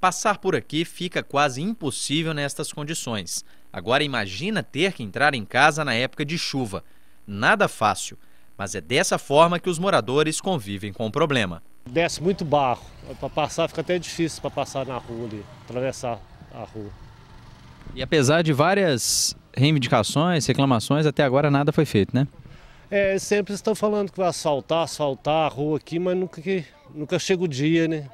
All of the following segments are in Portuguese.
Passar por aqui fica quase impossível nestas condições. Agora imagina ter que entrar em casa na época de chuva. Nada fácil, mas é dessa forma que os moradores convivem com o problema. Desce muito barro, para passar fica até difícil para passar na rua ali, atravessar a rua. E apesar de várias reivindicações, reclamações, até agora nada foi feito, né? É, sempre estão falando que vai asfaltar, asfaltar a rua aqui, mas nunca, nunca chega o dia, né?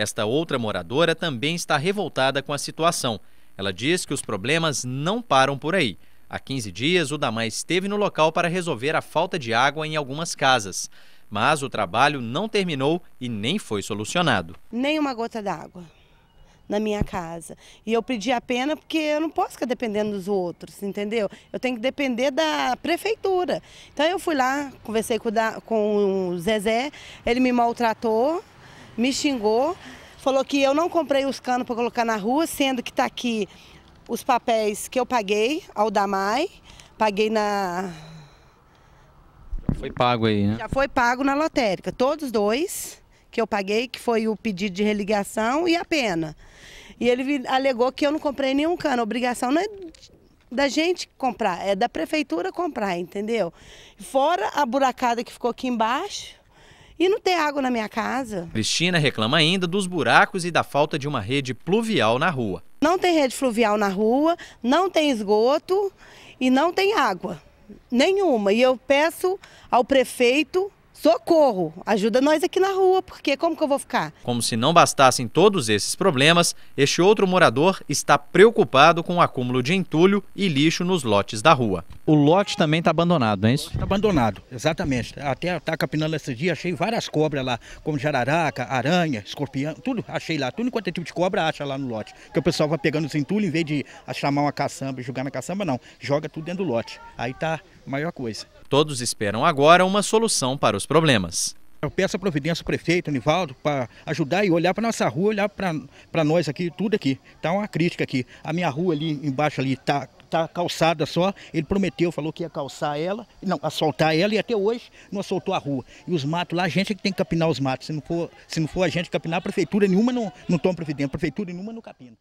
Esta outra moradora também está revoltada com a situação. Ela diz que os problemas não param por aí. Há 15 dias, o Damai esteve no local para resolver a falta de água em algumas casas. Mas o trabalho não terminou e nem foi solucionado. Nem uma gota d'água na minha casa. E eu pedi a pena porque eu não posso ficar dependendo dos outros, entendeu? Eu tenho que depender da prefeitura. Então eu fui lá, conversei com o, com o Zezé, ele me maltratou, me xingou, falou que eu não comprei os canos para colocar na rua, sendo que está aqui os papéis que eu paguei ao Damai, paguei na... foi pago aí, né? Já foi pago na lotérica, todos dois que eu paguei, que foi o pedido de religação e a pena. E ele alegou que eu não comprei nenhum cano, obrigação não é da gente comprar, é da prefeitura comprar, entendeu? Fora a buracada que ficou aqui embaixo, e não ter água na minha casa. Cristina reclama ainda dos buracos e da falta de uma rede pluvial na rua. Não tem rede fluvial na rua, não tem esgoto e não tem água nenhuma. E eu peço ao prefeito Socorro, ajuda nós aqui na rua, porque como que eu vou ficar? Como se não bastassem todos esses problemas, este outro morador está preocupado com o acúmulo de entulho e lixo nos lotes da rua. O lote também está abandonado, não é isso? Está abandonado, exatamente. Até está capinando esses dias, achei várias cobras lá, como jararaca, aranha, escorpião, tudo achei lá. Tudo quanto é tipo de cobra acha lá no lote. Porque o pessoal vai pegando os entulhos, em vez de chamar uma caçamba e jogar na caçamba, não. Joga tudo dentro do lote. Aí tá maior coisa. Todos esperam agora uma solução para os problemas. Eu peço a providência ao prefeito, Anivaldo para ajudar e olhar para nossa rua, olhar para nós aqui, tudo aqui. Está uma crítica aqui. A minha rua ali embaixo ali está tá calçada só. Ele prometeu, falou que ia calçar ela, não, assaltar ela e até hoje não assaltou a rua. E os matos lá, a gente é que tem que capinar os matos. Se não for, se não for a gente capinar, a prefeitura nenhuma não, não toma providência, a prefeitura nenhuma não capina.